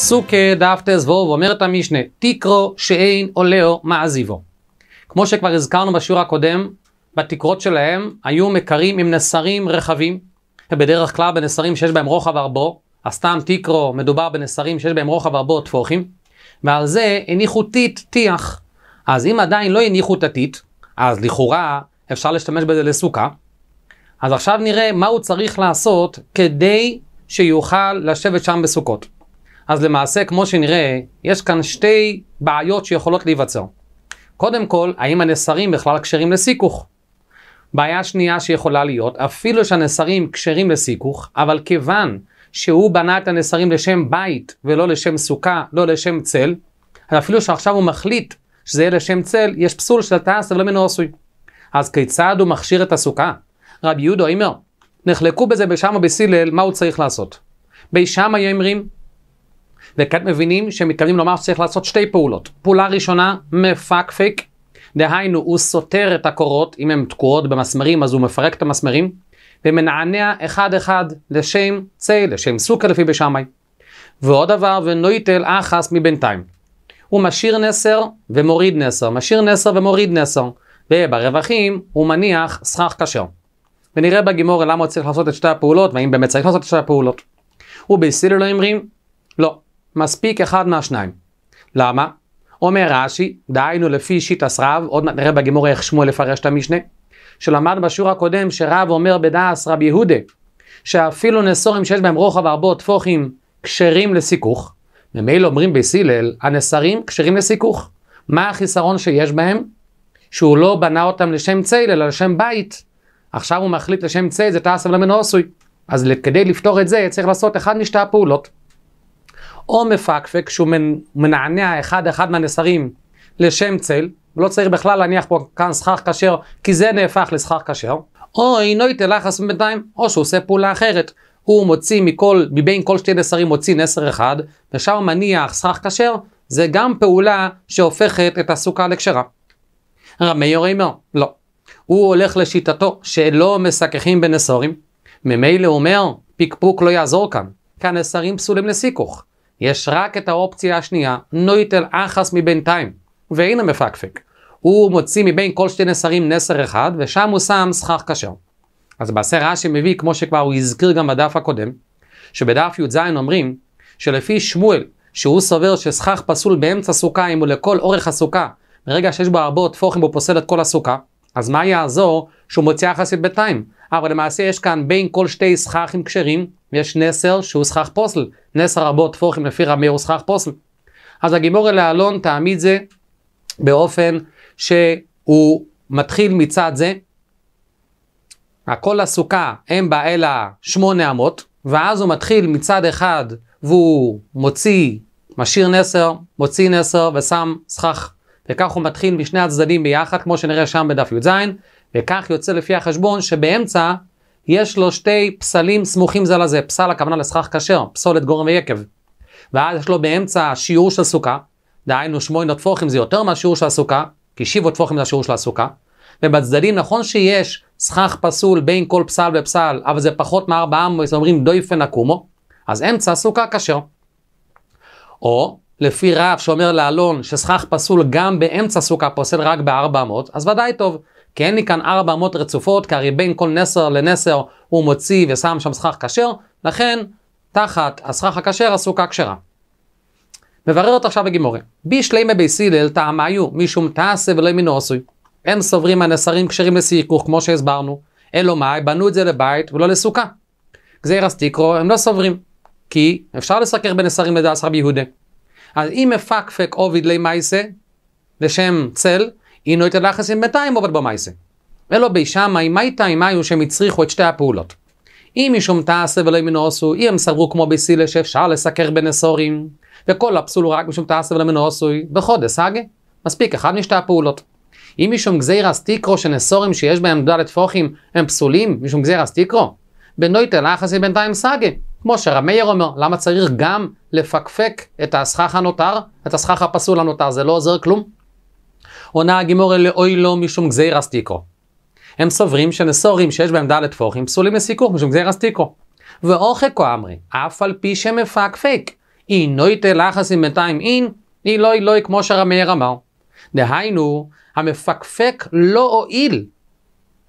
סוכה דף תזבוב, אומרת המשנה, תקרו שאין עולהו מעזיבו. כמו שכבר הזכרנו בשיעור הקודם, בתקרות שלהם היו מקרים עם נסרים רחבים, ובדרך כלל בנסרים שיש בהם רוחב ארבו, אז סתם תקרו מדובר בנסרים שיש בהם רוחב ארבו טפוחים, ועל זה הניחו טיט טיח. אז אם עדיין לא הניחו את הטיט, אז לכאורה אפשר להשתמש בזה לסוכה. אז עכשיו נראה מה הוא צריך לעשות כדי שיוכל לשבת שם בסוכות. אז למעשה, כמו שנראה, יש כאן שתי בעיות שיכולות להיווצר. קודם כל, האם הנסרים בכלל כשרים לסיכוך? בעיה שנייה שיכולה להיות, אפילו שהנסרים כשרים לסיכוך, אבל כיוון שהוא בנה את הנסרים לשם בית ולא לשם סוכה, לא לשם צל, אפילו שעכשיו הוא מחליט שזה יהיה לשם צל, יש פסול של תעש ולא מנו עשוי. אז כיצד הוא מכשיר את הסוכה? רבי יהודה אומר, נחלקו בזה בשמה בסילל, מה הוא צריך לעשות? בישמה היו אומרים, וכעת מבינים שהם מתכוונים לומר שצריך לעשות שתי פעולות. פעולה ראשונה, מפקפק, דהיינו הוא סותר את הקורות, אם הן תקועות במסמרים אז הוא מפרק את המסמרים, ומנענע אחד אחד לשם צי, לשם סוכה לפי בשמאי. ועוד דבר, ונויטל אחס מבינתיים. הוא משאיר נסר ומוריד נסר, משאיר נסר ומוריד נסר, וברווחים הוא מניח סכך כשר. ונראה בגימור למה הוא צריך לעשות את שתי הפעולות, והאם באמת צריך לעשות את שתי הפעולות. ובסילר אומרים, לא מספיק אחד מהשניים. למה? אומר רש"י, דהיינו לפי שיטס רב, עוד מעט נראה בגימור איך שמואל לפרש את המשנה, שלמד בשיעור הקודם שרב אומר בדעס רב יהודה, שאפילו נסורים שיש בהם רוחב הרבה טפוחים כשרים לסיכוך, ממילא אומרים בסילל, הנסרים כשרים לסיכוך. מה החיסרון שיש בהם? שהוא לא בנה אותם לשם צייל, אלא לשם בית. עכשיו הוא מחליט לשם צייל, זה תעשה ולמנו עשוי. אז כדי לפתור את זה, צריך לעשות אחד משתי הפעולות. או מפקפק שהוא מנענע אחד אחד מהנסרים לשם צל, לא צריך בכלל להניח פה כאן שכר כשר, כי זה נהפך לשכר כשר, או אינו יתלחס בינתיים, או שהוא עושה פעולה אחרת. הוא מוציא מכל, מבין כל שתי נסרים מוציא נסר אחד, ושם הוא מניח סכך כשר, זה גם פעולה שהופכת את הסוכה לכשרה. רמי או רימר, לא. הוא הולך לשיטתו שלא מסככים בנסורים, ממילא הוא אומר, פיקפוק לא יעזור כאן, כי הנסרים פסולים לסיכוך. יש רק את האופציה השנייה, נויטל אחס מבינתיים. והנה מפקפק. הוא מוציא מבין כל שתי נסרים נסר אחד, ושם הוא שם סכך כשר. אז בעשה רש"י מביא, כמו שכבר הוא הזכיר גם בדף הקודם, שבדף י"ז אומרים, שלפי שמואל, שהוא סובר שסכך פסול באמצע סוכה, אם הוא לכל אורך הסוכה, ברגע שיש בו הרבה טפוחים הוא פוסל את כל הסוכה, אז מה יעזור שהוא מוציא יחסית בינתיים? אבל למעשה יש כאן בין כל שתי סככים כשרים, ויש נסר שהוא סכך פוסל. נסר רבו תפוחים לפי רמי הוא סכך פוסל. אז הגימור אל לאלון תעמיד זה באופן שהוא מתחיל מצד זה. הכל הסוכה אין בה אלא שמונה אמות, ואז הוא מתחיל מצד אחד והוא מוציא, משאיר נסר, מוציא נסר ושם סכך. וכך הוא מתחיל משני הצדדים ביחד, כמו שנראה שם בדף י"ז, וכך יוצא לפי החשבון שבאמצע יש לו שתי פסלים סמוכים זה לזה, פסל הכוונה לסכך כשר, פסולת גורם ויקב. ואז יש לו באמצע שיעור של סוכה, דהיינו שמונה טפוחים זה יותר מהשיעור של הסוכה, כי שיבו טפוחים זה השיעור של הסוכה. ובצדדים נכון שיש סכך פסול בין כל פסל ופסל, אבל זה פחות מארבע עמוס, אומרים דויפן אקומו, אז אמצע סוכה כשר. או לפי רב שאומר לאלון שסכך פסול גם באמצע סוכה פוסל רק בארבע אמות, אז ודאי טוב. כי אין לי כאן ארבע אמות רצופות, כי הרי בין כל נסר לנסר הוא מוציא ושם שם סכך כשר, לכן תחת הסכך הכשר הסוכה כשרה. מבררת עכשיו הגימורי, שלימי בי סילל טעמה היו, משום תעשה ולא ימינו עשוי. אין סוברים הנסרים כשרים לסיכוך, כמו שהסברנו, אלא מה, בנו את זה לבית ולא לסוכה. גזיר הסטיקרו הם לא סוברים, כי אפשר לסקר בנסרים לדעת רבי יהודה. אז אם מפקפק עוביד לימייסה, לשם צל, אינו יתלחס עם בתיים עובד ולא במעשה. מי בישמאי מי מאיו שהם הצריכו את שתי הפעולות. אם משום תעשה ולא מנוסו, אם סברו כמו בסילה שאפשר לסקר בנסורים, וכל הפסול הוא רק משום תעשה ולא עשוי, בחודש הגה, מספיק אחד משתי הפעולות. אם משום גזירס תיקרו שנסורים שיש בהם ד' פוחים הם פסולים משום גזירס תיקרו, בנויטל אחסי בינתיים סגה. כמו שרמייר אומר, למה צריך גם לפקפק את הסכך הנותר, את הסכך הפסול הנותר, זה לא עוזר כלום. עונה הגימור הגימורה אוי לו לא משום גזירס תיקרו. הם סוברים שנסורים שיש בהם דלת פוחים פסולים לסיכוך משום גזירס תיקרו. ואוכקו אמרי, אף על פי שמפק פייק, אינוי תלחס עם 200 אין, אילוי לוי כמו שרמייר אמר. דהיינו, המפקפק לא הועיל.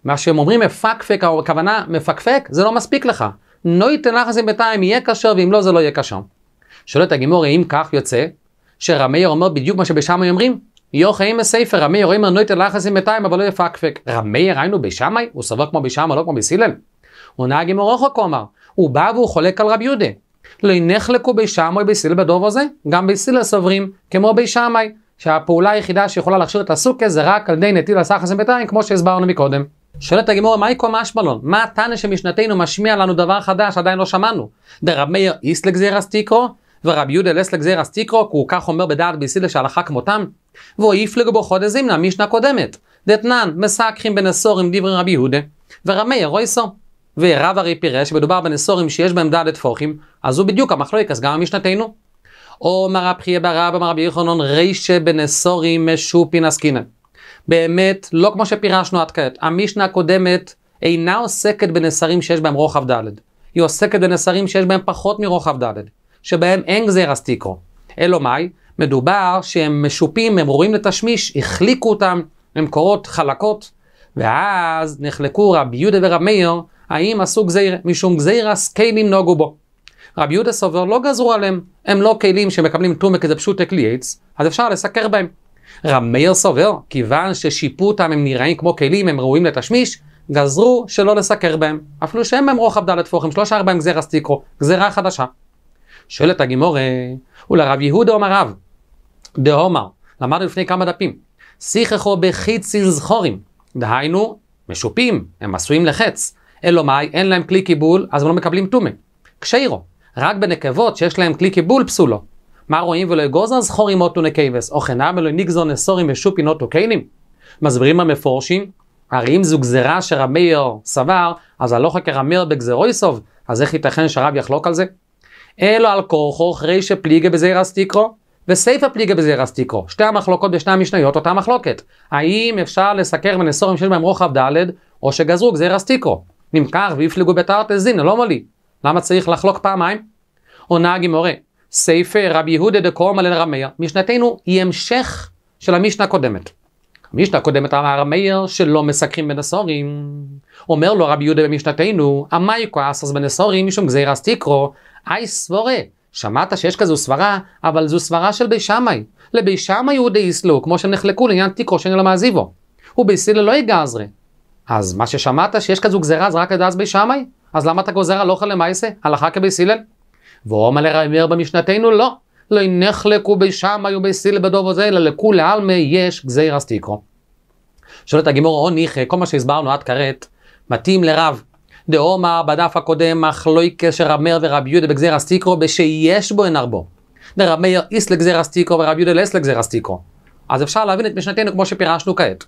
מה שהם אומרים מפקפק, הכוונה מפקפק, זה לא מספיק לך. נוי תלחס עם 200 יהיה כשר, ואם לא זה לא יהיה כשר. שואלת הגימור, אם כך יוצא, שרמייר אומר בדיוק מה שבשם הם אומרים, יוך האם הספר, רמי יורים מנוית אל יחס עם מתיים, אבל לא יפקפק. רמי יראינו בשמאי? הוא סובר כמו בשמאי, לא כמו בסילל. הוא נהג עם אורחו כומר. הוא בא והוא חולק על רבי יהודה. לא ינחלקו בשמאי בסילל בדוב הזה? גם בסילל סוברים כמו בשמאי, שהפעולה היחידה שיכולה להכשיר את הסוכה זה רק על ידי נטיל הסחס עם מתיים, כמו שהסברנו מקודם. שואלת הגימור, מהי קומה אשבלון? מה הטענה שמשנתנו משמיע לנו דבר חדש, עדיין לא שמענו? דרב מאיר זירס תיקרו? ורב יהודה לסלג זירס תיקרו, כי הוא כך אומר בדעת ביסילה שהלכה כמותם? wo יפלגו בו חודש זימנה, משנה קודמת. דתנן מסכחים בנסורים דברי רבי יהודה, ורמי רויסו. ורב הרי פירש שמדובר בנסורים שיש בהם דלת פוחים, אז הוא בדיוק המחלוק, אז גם המשנתנו. עומר הבחייה ברב אמר רבי יחנון רישה בנסורים משופין עסקינן. באמת, לא כמו שפירשנו עד כעת, המשנה הקודמת אינה עוסקת בנסרים שיש בהם רוחב ד', היא עוסקת בנסרים שיש בהם פחות מרוחב ד', שבהם אין גזירה תיקרו. אלא מאי? מדובר שהם משופים, הם רואים לתשמיש, החליקו אותם למקורות חלקות, ואז נחלקו רבי יהודה ורב מאיר, האם עשו גזיר, משום גזירס כלים נוגו בו. רבי יהודה סובר לא גזרו עליהם, הם לא כלים שמקבלים טומק כזה פשוט כלי אז אפשר לסקר בהם. רב מאיר סובר, כיוון ששיפו אותם הם נראים כמו כלים, הם ראויים לתשמיש, גזרו שלא לסקר בהם, אפילו שהם הם רוחב דלת פוחם, שלושה ארבעים גזירס תיקרו, גזירה חדשה. שואלת הגימור, אולי רב יהודה אומר רב, דהומר, למדנו לפני כמה דפים, שיחכו בחיצי זכורים, דהיינו, משופים, הם עשויים לחץ. אלו מאי, אין להם כלי קיבול, אז הם לא מקבלים טומא. קשיירו, רק בנקבות שיש להם כלי קיבול פסולו. מה רואים ולא אגוזר זכורים אוטו נקייבס, או אוכנם ולא ניגזון נסורים ושופין אוטו קיינים? מסבירים המפורשים, הרי אם זו גזרה שרמייר סבר, אז הלא הלוך כרמייר בגזרויסוב, אז איך ייתכן שהרב יחלוק על זה? אלו על כורכו, אחרי שפליגה בזעיר אסטיקרו, וסייפה פליגה בזעירס תיקרו. שתי המחלוקות בשני המשניות אותה מחלוקת. האם אפשר לסקר מנסורים שיש בהם רוחב ד' או שגזרו גזירס תיקרו? נמכר ויפלגו בתאות זימנה, לא מולי. למה צריך לחלוק פעמיים? עונה הגימורה, סייפה רבי יהודה דקורמה לרמייר, משנתנו היא המשך של המשנה הקודמת. המשנה הקודמת אמר מאיר שלא מסקרים בנסורים. אומר לו רבי יהודה במשנתנו, המאי כועס אז בנסורים משום גזירס תיקרו, אי סבורה. שמעת שיש כזו סברה, אבל זו סברה של בי שמאי. לבי שמאי הוא דאיסלו, כמו שהם נחלקו לעניין תיקו שאין לו מעזיבו. ובאיסילא לא יגזרי. אז מה ששמעת שיש כזו גזירה זה רק לדעת בי שמאי? אז למה אתה גוזר הלוכה למעשה? הלכה כביסילל? ואומר לרמר במשנתנו לא. לא ינחלקו בי שמאי וביסילל בדוב הזה, אלא לכולי עלמא יש גזירס תיקו. שואלת הגימור או ניחא, כל מה שהסברנו עד כרת, מתאים לרב דאומר בדף הקודם לא רב מאיר ורב יהודה בגזירא סטיקרו בשיש בו אין ארבו. דרב מאיר איס לגזירא סטיקרו ורב יהודה לאס לגזירא סטיקרו. אז אפשר להבין את משנתנו כמו שפירשנו כעת.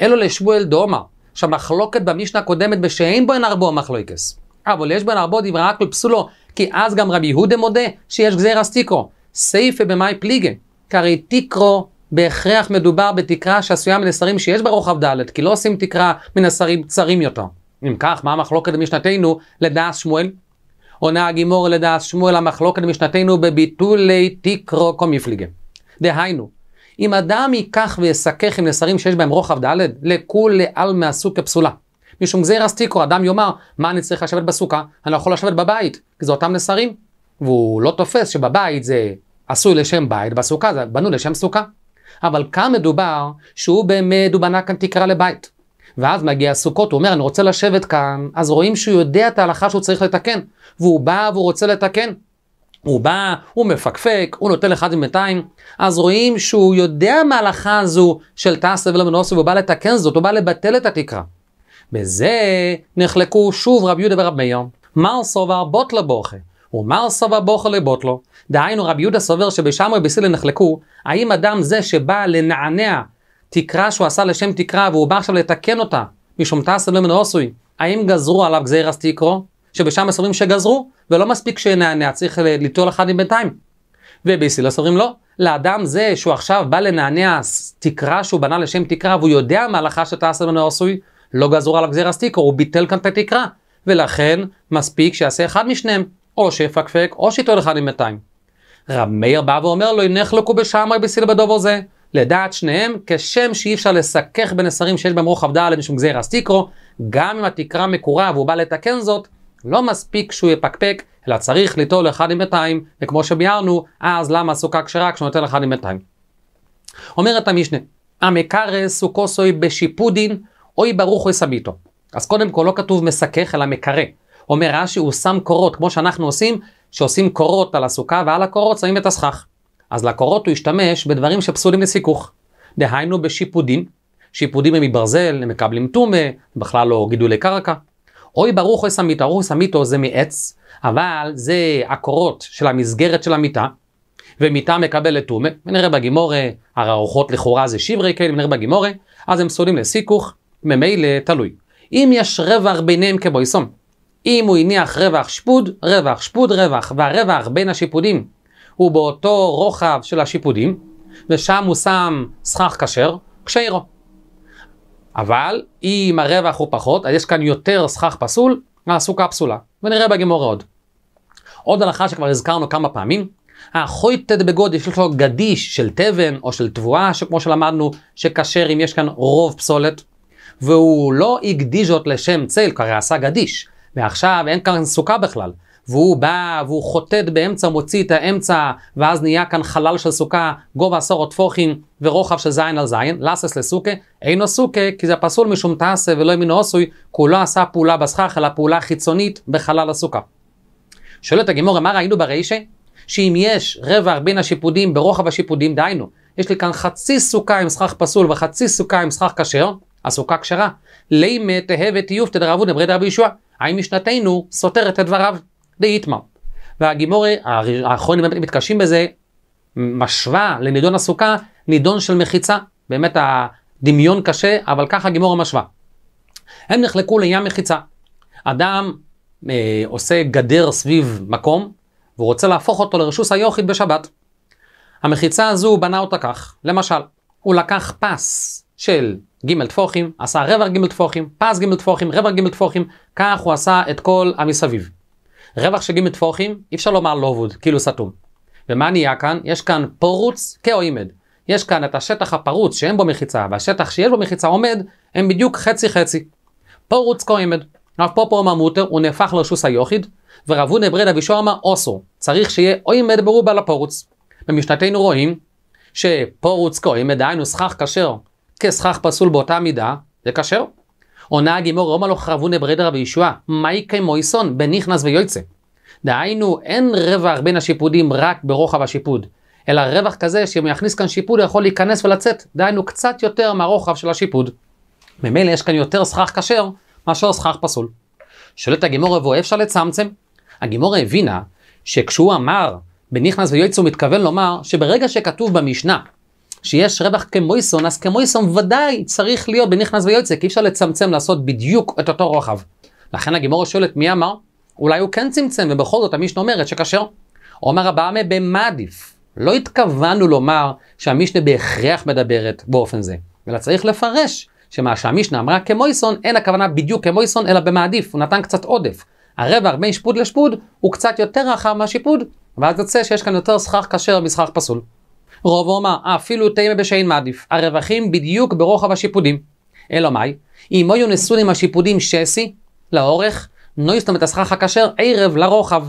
אלו לשבואל דאומר שהמחלוקת במשנה הקודמת בשאין בו אין ארבו מחלויקס. אבל יש בו אין ארבו דברי רק לפסולו כי אז גם רב יהודה מודה שיש גזירא סטיקרו. סייפה במאי פליגה. כרי תיקרו בהכרח מדובר בתקרה שעשויה מנסרים שיש ברוחב ד', כי לא עושים תקרה מנסרים צרים יותר. אם כך, מה המחלוקת במשנתנו לדעת שמואל? עונה הגימור לדעת שמואל המחלוקת במשנתנו בביטולי תיקרו קומיפליגם. דהיינו, אם אדם ייקח ויסכך עם נסרים שיש בהם רוחב ד' לכולי עלמא עשו כפסולה. משום גזירס תיקרו, אדם יאמר, מה אני צריך לשבת בסוכה? אני לא יכול לשבת בבית, כי זה אותם נסרים. והוא לא תופס שבבית זה עשוי לשם בית, בסוכה זה בנו לשם סוכה. אבל כאן מדובר שהוא באמת, הוא בנה כאן תקרה לבית. ואז מגיע סוכות, הוא אומר, אני רוצה לשבת כאן, אז רואים שהוא יודע את ההלכה שהוא צריך לתקן, והוא בא והוא רוצה לתקן. הוא בא, הוא מפקפק, הוא נותן אחד ממאתיים, אז רואים שהוא יודע מה ההלכה הזו של תעשה ולמנוסה, והוא בא לתקן זאת, הוא בא לבטל את התקרה. בזה נחלקו שוב רבי יהודה ורבי מאיר, מר סובר בוטלה בורחה, ומר סובר בורחה לבוטלו. דהיינו רבי יהודה סובר שבשמרי בסילן נחלקו, האם אדם זה שבא לנענע תקרה שהוא עשה לשם תקרה והוא בא עכשיו לתקן אותה, משום תעשה ממנו עשוי, האם גזרו עליו גזירס תקרו? שבשם הסוברים שגזרו, ולא מספיק שנענע, צריך ליטול אחד מבינתיים. ובאיסיל הסוברים לא. לאדם זה שהוא עכשיו בא לנענע תקרה שהוא בנה לשם תקרה, והוא יודע מה מההלכה שתעשה ממנו עשוי, לא גזרו עליו גזירס תקרו, הוא ביטל כאן את התקרה. ולכן מספיק שיעשה אחד משניהם, או שיפקפק, או שיטול אחד מבינתיים. רב מאיר בא ואומר לו, הנחלקו בשמאי בשמרי בדובו זה. לדעת שניהם, כשם שאי אפשר לסכך בנסרים שיש בהם רוחב דל למשום גזירס תיקרו, גם אם התקרה מקורה והוא בא לתקן זאת, לא מספיק שהוא יפקפק, אלא צריך ליטול אחד עם 200, וכמו שביארנו, אז למה סוכה כשרה כשהוא נותן אחד עם 200? אומרת המשנה, המקרא סוכוסוי בשיפודין, אוי ברוך אוי סביתו. אז קודם כל לא כתוב מסכך, אלא מקרא. אומר רש"י, הוא שם קורות, כמו שאנחנו עושים, שעושים קורות על הסוכה, ועל הקורות שמים את הסכך. אז לקורות הוא השתמש בדברים שפסולים לסיכוך. דהיינו בשיפודים. שיפודים הם מברזל, הם מקבלים טומא, בכלל לא גידולי קרקע. אוי ברוך אוי סמיתו, אוי סמיתו זה מעץ, אבל זה הקורות של המסגרת של המיטה, ומיטה מקבלת טומא, ונראה בגימורה, הרוחות לכאורה זה שברי כאלה, ונראה בגימורה, אז הם פסולים לסיכוך, ממילא תלוי. אם יש רווח ביניהם כבויסום, אם הוא הניח רווח שפוד, רווח שפוד רווח, והרווח בין השיפודים הוא באותו רוחב של השיפודים, ושם הוא שם סכך כשר, כשאירו. אבל אם הרווח הוא פחות, אז יש כאן יותר סכך פסול, הסוכה פסולה. ונראה בגמורה עוד. עוד הלכה שכבר הזכרנו כמה פעמים, החויטד בגודל יש לו גדיש של תבן או של תבואה, שכמו שלמדנו, שכשר אם יש כאן רוב פסולת, והוא לא הקדיש זאת לשם צל, כי הרי עשה גדיש, ועכשיו אין כאן סוכה בכלל, והוא בא והוא חוטט באמצע, מוציא את האמצע, ואז נהיה כאן חלל של סוכה, גובה עשור טפוחים ורוחב של זין על זין, לאסס לסוכה, אינו סוכה, כי זה פסול משום תעשה ולא ימינו עשוי, כי הוא לא עשה פעולה בסכך, אלא פעולה חיצונית בחלל הסוכה. שואלת הגימור, מה ראינו ברישה? שאם יש רווח בין השיפודים ברוחב השיפודים, דהיינו, יש לי כאן חצי סוכה עם סכך פסול וחצי סוכה עם סכך כשר, הסוכה כשרה. לימא תהא ותיוף תדרבו דברי דרבי ישועה, האם משנתנו סותרת את דבריו? דאיתמא. והגימורי, האחרונים באמת מתקשים בזה, משווה לנידון הסוכה, נידון של מחיצה. באמת הדמיון קשה, אבל ככה גימורי משווה. הם נחלקו לים מחיצה. אדם אה, עושה גדר סביב מקום, והוא רוצה להפוך אותו לרשוס היוכית בשבת. המחיצה הזו, בנה אותה כך, למשל, הוא לקח פס של ג' טפוחים, עשה רבע ג' טפוחים, פס ג' טפוחים, רבע ג' טפוחים, כך הוא עשה את כל המסביב. רווח של ג' טפוחים, אי אפשר לומר לא לובוד, כאילו סתום. ומה נהיה כאן? יש כאן פרוץ כאוימד. יש כאן את השטח הפרוץ שאין בו מחיצה, והשטח שיש בו מחיצה עומד, הם בדיוק חצי חצי. פרוץ כאוימד. רב פופו אמר מוטר, הוא נהפך לרשוס היוחיד, ורב הונא ברדה אמר אוסו. צריך שיהיה אוימד ברובה לפרוץ. במשנתנו רואים שפרוץ כאוימד, דהיינו סכך כשר כסכך פסול באותה מידה, זה כשר. עונה הגימור רומא לא חרבונה ברדה רבי ישועה, מאי כמויסון בנכנס ויוצא. דהיינו, אין רווח בין השיפודים רק ברוחב השיפוד, אלא רווח כזה שאם יכניס כאן שיפוד הוא יכול להיכנס ולצאת, דהיינו קצת יותר מהרוחב של השיפוד. ממילא יש כאן יותר סכך כשר מאשר סכך פסול. שואלת הגימור רבו, אפשר לצמצם? הגימור הבינה שכשהוא אמר בנכנס ויועץ הוא מתכוון לומר שברגע שכתוב במשנה שיש רווח כמויסון, אז כמויסון ודאי צריך להיות בנכנס ויוצא, כי אי אפשר לצמצם לעשות בדיוק את אותו רוחב. לכן הגימורה שואלת מי אמר? אולי הוא כן צמצם, ובכל זאת המשנה אומרת שכאשר אומר הבאמה במעדיף. לא התכוונו לומר שהמשנה בהכרח מדברת באופן זה, אלא צריך לפרש שמה שהמשנה אמרה כמויסון, אין הכוונה בדיוק כמויסון, אלא במעדיף, הוא נתן קצת עודף. הרווח בין שפוד לשפוד הוא קצת יותר רחב מהשיפוד, ואז יוצא שיש כאן יותר שכר כשר משכר פסול. רובו אמר, אפילו תימא בשאין מעדיף, הרווחים בדיוק ברוחב השיפודים. אלא מאי, אם היו נסונים השיפודים שסי, לאורך, נויסטם את הסכך הכשר ערב לרוחב.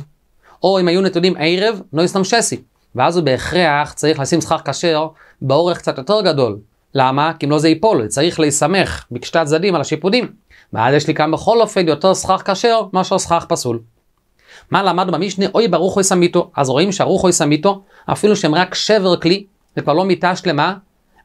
או אם היו נתונים ערב, נויסטם שסי. ואז הוא בהכרח צריך לשים סכך כשר באורך קצת יותר גדול. למה? כי אם לא זה ייפול, צריך להיסמך בקשתי הצדדים על השיפודים. ואז יש לי כאן בכל אופן יותר סכך כשר מאשר סכך פסול. מה למדנו במשנה? אוי ברוך הוא סמיתו. אז רואים שארוך הוא סמיתו, אפילו שהם רק שבר כלי, וכבר לא מיטה שלמה,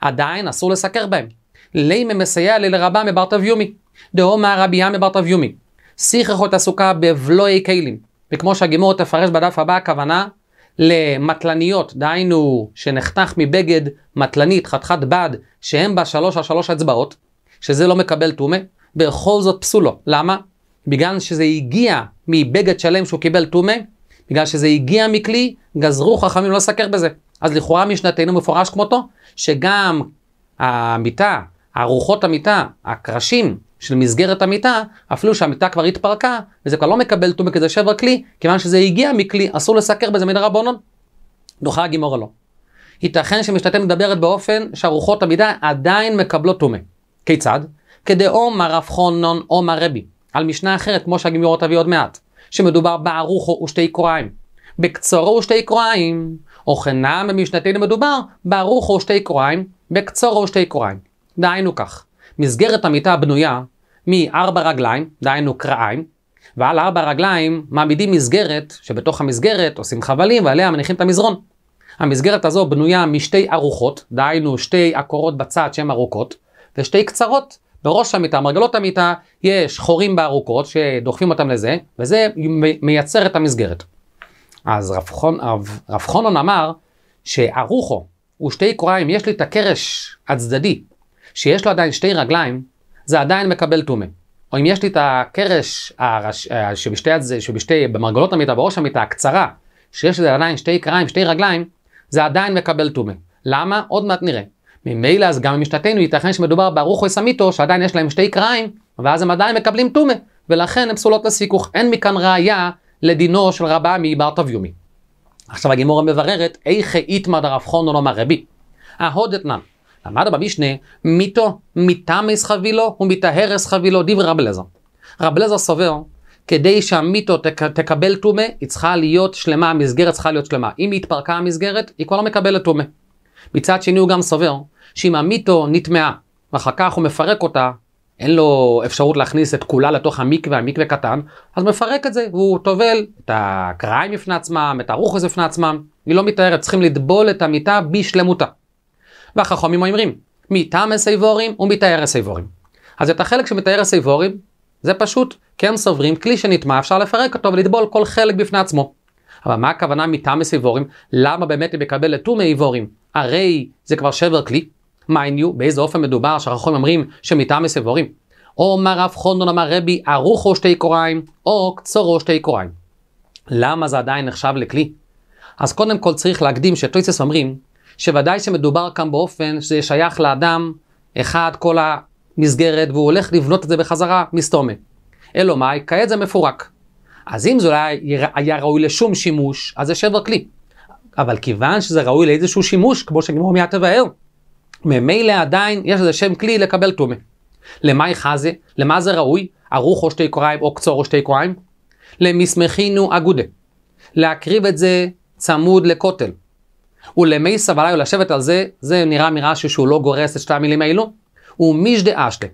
עדיין אסור לסקר בהם. לימי מסייע לי לרבה תביומי. יומי. דהומה רבייה מבר תביומי. יומי. סיככו תעסוקה בבלואי כלים. וכמו שהגימור תפרש בדף הבא, הכוונה למטלניות, דהיינו שנחתך מבגד מטלנית, חתיכת בד, שהם בה שלוש על שלוש אצבעות, שזה לא מקבל טומא, בכל זאת פסולו. למה? בגלל שזה הגיע מבגד שלם שהוא קיבל טומא, בגלל שזה הגיע מכלי, גזרו חכמים לא לסקר בזה. אז לכאורה משנתנו מפורש כמותו, שגם המיטה, הרוחות המיטה, הקרשים של מסגרת המיטה, אפילו שהמיטה כבר התפרקה, וזה כבר לא מקבל טומא כזה שבר כלי, כיוון שזה הגיע מכלי, אסור לסקר בזה מדרבנון. דוחה הגימורה לא. ייתכן שמשנתנו מדברת באופן שהרוחות המידה עדיין מקבלות טומא. כיצד? כדאום הרב חונון או הרבי. על משנה אחרת, כמו שהגמירות תביא עוד מעט, שמדובר בארוכו ושתי קוראים. בקצורו ושתי או וכנם במשנתנו מדובר בארוכו ושתי קוראים, בקצורו ושתי קוראים. דהיינו כך, מסגרת המיטה בנויה מארבע רגליים, דהיינו קרעיים, ועל ארבע רגליים מעמידים מסגרת, שבתוך המסגרת עושים חבלים ועליה מניחים את המזרון. המסגרת הזו בנויה משתי ארוחות, דהיינו שתי עקורות בצד שהן ארוכות, ושתי קצרות, בראש המיטה, מרגלות המיטה, יש חורים בארוכות שדוחפים אותם לזה, וזה מייצר את המסגרת. אז רב רב, חונון אמר שארוכו הוא שתי קוריים, יש לי את הקרש הצדדי, שיש לו עדיין שתי רגליים, זה עדיין מקבל טומא. או אם יש לי את הקרש הרש... אה, שבשתי, שבשתי, במרגלות המיטה, בראש המיטה, הקצרה, שיש לזה עדיין שתי קריים, שתי רגליים, זה עדיין מקבל טומא. למה? עוד מעט נראה. ממילא אז גם במשתתנו ייתכן שמדובר בארוחו סמיתו שעדיין יש להם שתי קריים ואז הם עדיין מקבלים טומא ולכן הם פסולות לסיכוך. אין מכאן ראיה לדינו של רבה מבר תביומי. עכשיו הגימורה מבררת איכה איתמא דרב חונו לומר רבי. ההודת אתנן למד במשנה מיתו מתמס חבילו ומתהרס חבילו דיבר רב אלעזר. רב אלעזר סובר כדי שהמיתו תק, תקבל טומא היא צריכה להיות שלמה המסגרת צריכה להיות שלמה. אם היא התפרקה המסגרת היא כבר לא מקבלת טומא. מצד שני הוא גם סובר שאם המיטו נטמעה ואחר כך הוא מפרק אותה, אין לו אפשרות להכניס את כולה לתוך המקווה, המקווה קטן, אז מפרק את זה, והוא טובל את הקריים בפני עצמם, את הרוחס בפני עצמם, היא לא מתארת, צריכים לטבול את המיטה בשלמותה. והחכמים אומרים, מיטה מסייבורים ומתאר הסייבורים. אז את החלק שמתאר הסייבורים, זה פשוט, כי הם סוברים, כלי שנטמע, אפשר לפרק אותו ולטבול כל חלק בפני עצמו. אבל מה הכוונה מיטה מסייבורים? למה באמת היא מקבלת טומי איבורים? הרי זה כבר שבר כלי. mind יו, באיזה אופן מדובר שהרחובים אומרים שמטעם מסבורים. או מה רב חונדון אמר רבי, ארוכו שתי קוריים, או קצורו שתי קוריים. למה זה עדיין נחשב לכלי? אז קודם כל צריך להקדים שטויסס אומרים, שוודאי שמדובר כאן באופן שזה שייך לאדם, אחד כל המסגרת, והוא הולך לבנות את זה בחזרה, מסתומה. אלא מאי, כעת זה מפורק. אז אם זה אולי היה ראוי לשום שימוש, אז זה שבר כלי. אבל כיוון שזה ראוי לאיזשהו שימוש, כמו שגמור מיד תבהר, ממילא עדיין יש איזה שם כלי לקבל טומא. למאי חזה? למה זה ראוי? ערוך או שתי קוריים או קצור או שתי קוריים? למסמכינו אגודה. להקריב את זה צמוד לכותל. ולמי סבלי ולשבת על זה, זה נראה מרש"י שהוא לא גורס את שתי המילים האלו. ומישדה אשתה.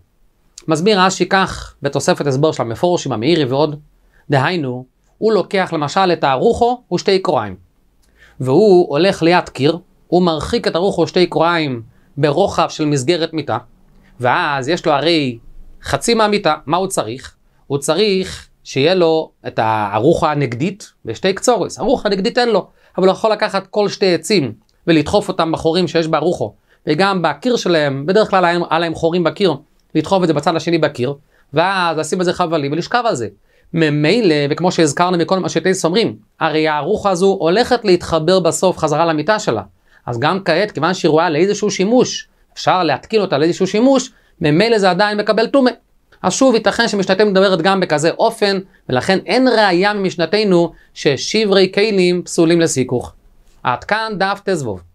מסביר רש"י כך, בתוספת הסבר של המפורשים, המאירי ועוד, דהיינו, הוא לוקח למשל את הארוחו ושתי קוריים. והוא הולך ליד קיר, הוא מרחיק את הרוחו שתי קרועיים ברוחב של מסגרת מיטה, ואז יש לו הרי חצי מהמיטה, מה הוא צריך? הוא צריך שיהיה לו את הרוחה הנגדית בשתי קצורס, הרוחה הנגדית אין לו, אבל הוא יכול לקחת כל שתי עצים ולדחוף אותם בחורים שיש ברוחו, וגם בקיר שלהם, בדרך כלל היה להם חורים בקיר, לדחוף את זה בצד השני בקיר, ואז לשים את זה חבלים ולשכב על זה. ממילא, וכמו שהזכרנו מקודם, השטייס אומרים, הרי הארוחה הזו הולכת להתחבר בסוף חזרה למיטה שלה. אז גם כעת, כיוון שהיא רואה לאיזשהו שימוש, אפשר להתקין אותה לאיזשהו שימוש, ממילא זה עדיין מקבל טומא. אז שוב, ייתכן שמשנתנו מדברת גם בכזה אופן, ולכן אין ראייה ממשנתנו ששברי כלים פסולים לסיכוך. עד כאן דף תזבוב.